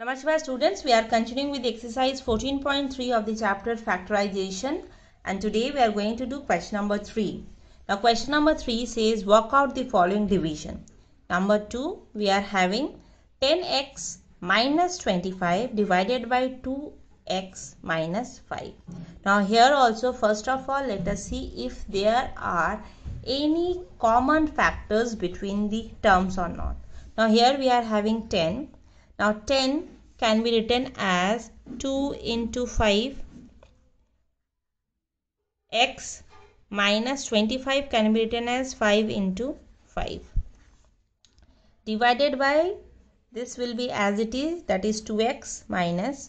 Namaskar students, we are continuing with exercise 14.3 of the chapter factorization and today we are going to do question number 3. Now question number 3 says work out the following division. Number 2, we are having 10x minus 25 divided by 2x minus 5. Now here also first of all let us see if there are any common factors between the terms or not. Now here we are having 10 now 10 can be written as 2 into 5 x minus 25 can be written as 5 into 5 divided by this will be as it is that is 2x minus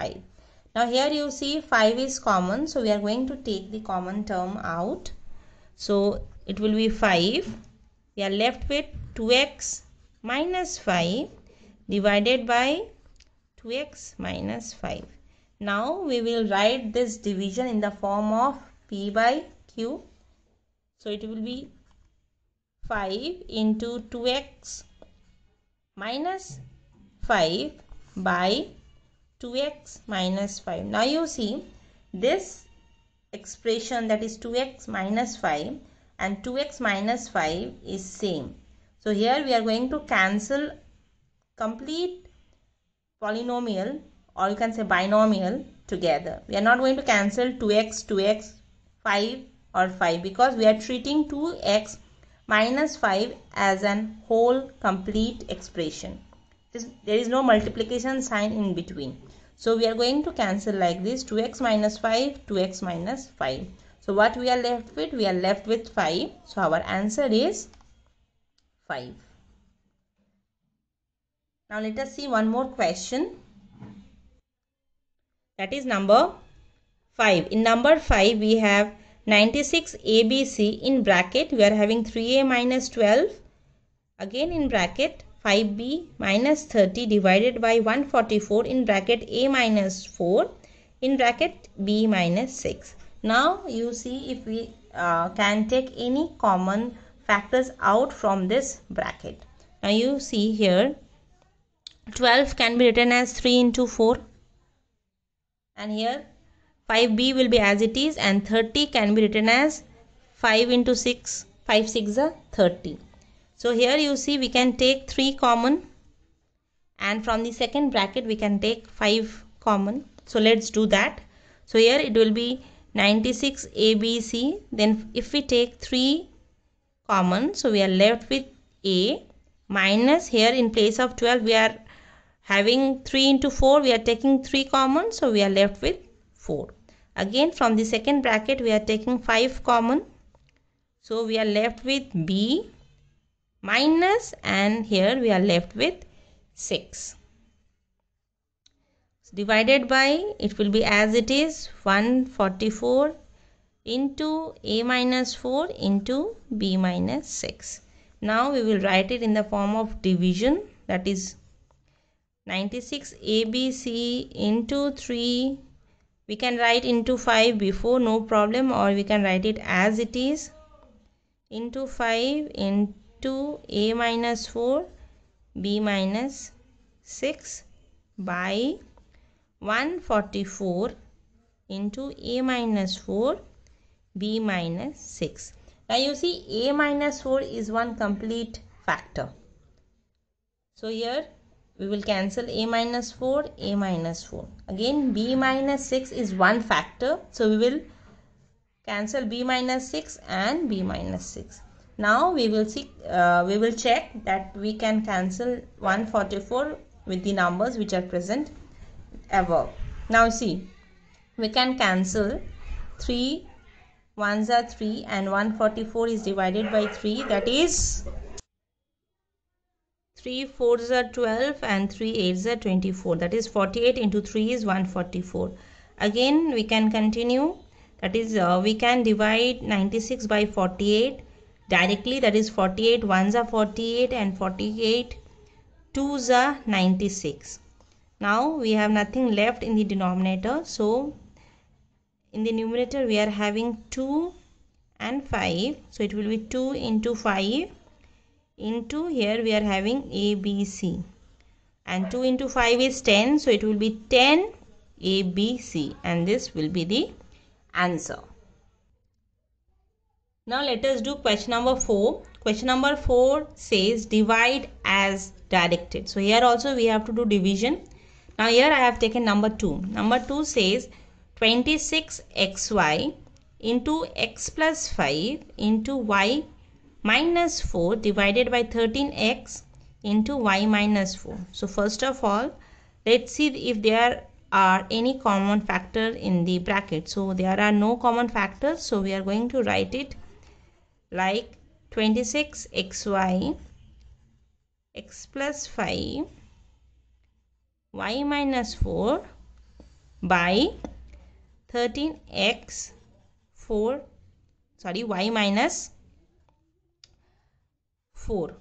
5 now here you see 5 is common so we are going to take the common term out so it will be 5 we are left with 2x minus 5 divided by 2x minus 5. Now we will write this division in the form of p by q. So it will be 5 into 2x minus 5 by 2x minus 5. Now you see this expression that is 2x minus 5 and 2x minus 5 is same. So here we are going to cancel complete polynomial or you can say binomial together. We are not going to cancel 2x, 2x, 5 or 5 because we are treating 2x minus 5 as an whole complete expression. There is no multiplication sign in between. So we are going to cancel like this 2x minus 5, 2x minus 5. So what we are left with? We are left with 5. So our answer is 5. Now let us see one more question. That is number 5. In number 5 we have 96 ABC in bracket we are having 3A minus 12 again in bracket 5B minus 30 divided by 144 in bracket A minus 4 in bracket B minus 6. Now you see if we uh, can take any common factors out from this bracket. Now you see here 12 can be written as 3 into 4 and here 5b will be as it is and 30 can be written as 5 into 6 5 6 are 30 so here you see we can take 3 common and from the second bracket we can take 5 common so let's do that so here it will be 96 ABC then if we take 3 common so we are left with A minus here in place of 12 we are Having 3 into 4, we are taking 3 common, so we are left with 4. Again, from the second bracket, we are taking 5 common. So, we are left with B minus and here we are left with 6. So divided by, it will be as it is 144 into A minus 4 into B minus 6. Now, we will write it in the form of division that is 96 ABC into 3 we can write into 5 before no problem or we can write it as it is into 5 into A minus 4 B minus 6 by 144 into A minus 4 B minus 6. Now you see A minus 4 is one complete factor. So here we will cancel a minus 4 a minus 4 again b minus 6 is one factor so we will cancel b minus 6 and b minus 6 now we will see uh, we will check that we can cancel 144 with the numbers which are present above now see we can cancel 3 ones are 3 and 144 is divided by 3 that is 3 4s are 12 and 3 8s are 24. That is 48 into 3 is 144. Again we can continue. That is uh, we can divide 96 by 48 directly. That is 48 1s are 48 and 48 2s are 96. Now we have nothing left in the denominator. So in the numerator we are having 2 and 5. So it will be 2 into 5 into here we are having ABC and 2 into 5 is 10 so it will be 10 ABC and this will be the answer. Now let us do question number 4. Question number 4 says divide as directed. So here also we have to do division. Now here I have taken number 2. Number 2 says 26xy into x plus 5 into y minus 4 divided by 13x into y minus 4. So first of all, let's see if there are any common factor in the bracket. So there are no common factors. So we are going to write it like 26xy x plus 5 y minus 4 by 13x 4 sorry y minus 4.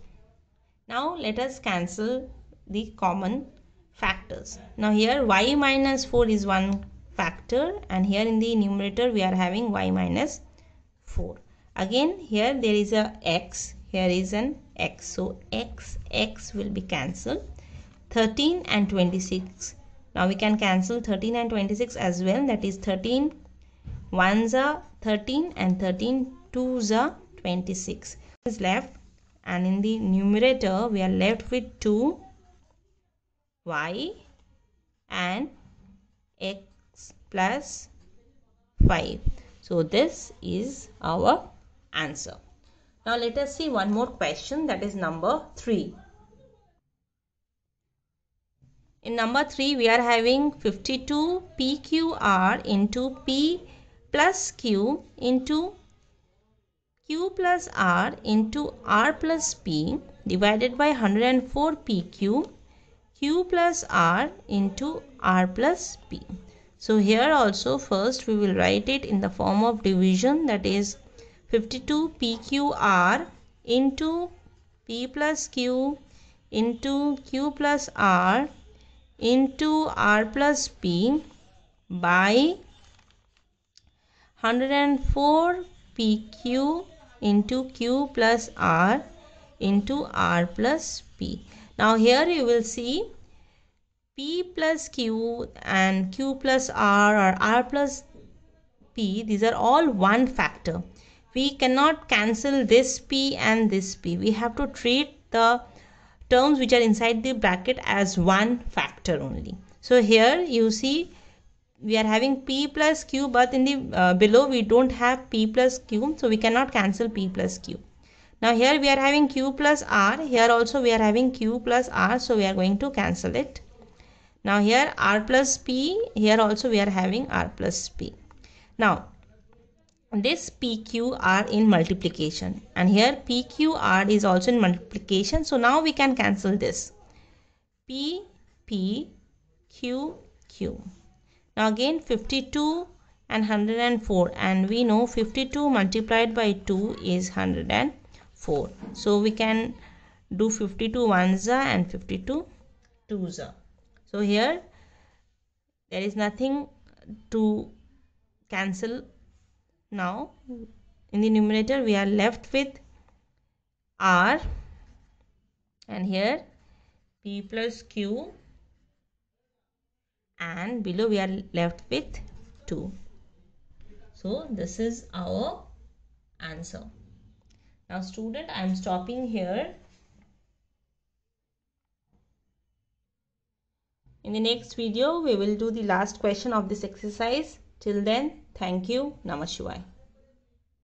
Now let us cancel the common factors. Now here y minus 4 is one factor and here in the numerator we are having y minus 4. Again here there is a x, here is an x. So x, x will be cancelled. 13 and 26. Now we can cancel 13 and 26 as well. That is 13 1s are 13 and 13 2s are 26 is left and in the numerator we are left with 2y and x plus 5. So this is our answer. Now let us see one more question that is number 3. In number 3 we are having 52 PQR into P plus Q into q plus r into r plus p divided by 104 pq q plus r into r plus p. So here also first we will write it in the form of division that is 52 pqr into p plus q into q plus r into r plus p by 104 pq into q plus r into r plus p. Now here you will see p plus q and q plus r or r plus p these are all one factor. We cannot cancel this p and this p. We have to treat the terms which are inside the bracket as one factor only. So here you see we are having p plus q but in the uh, below we don't have p plus q so we cannot cancel p plus q now here we are having q plus r here also we are having q plus r so we are going to cancel it now here r plus p here also we are having r plus p now this pqr in multiplication and here pqr is also in multiplication so now we can cancel this p p q q now again 52 and 104 and we know 52 multiplied by 2 is 104. So we can do 52 ones and 52 twos. So here there is nothing to cancel now in the numerator we are left with r and here p plus q and below we are left with 2. So this is our answer. Now student I am stopping here. In the next video we will do the last question of this exercise. Till then thank you. Namaste.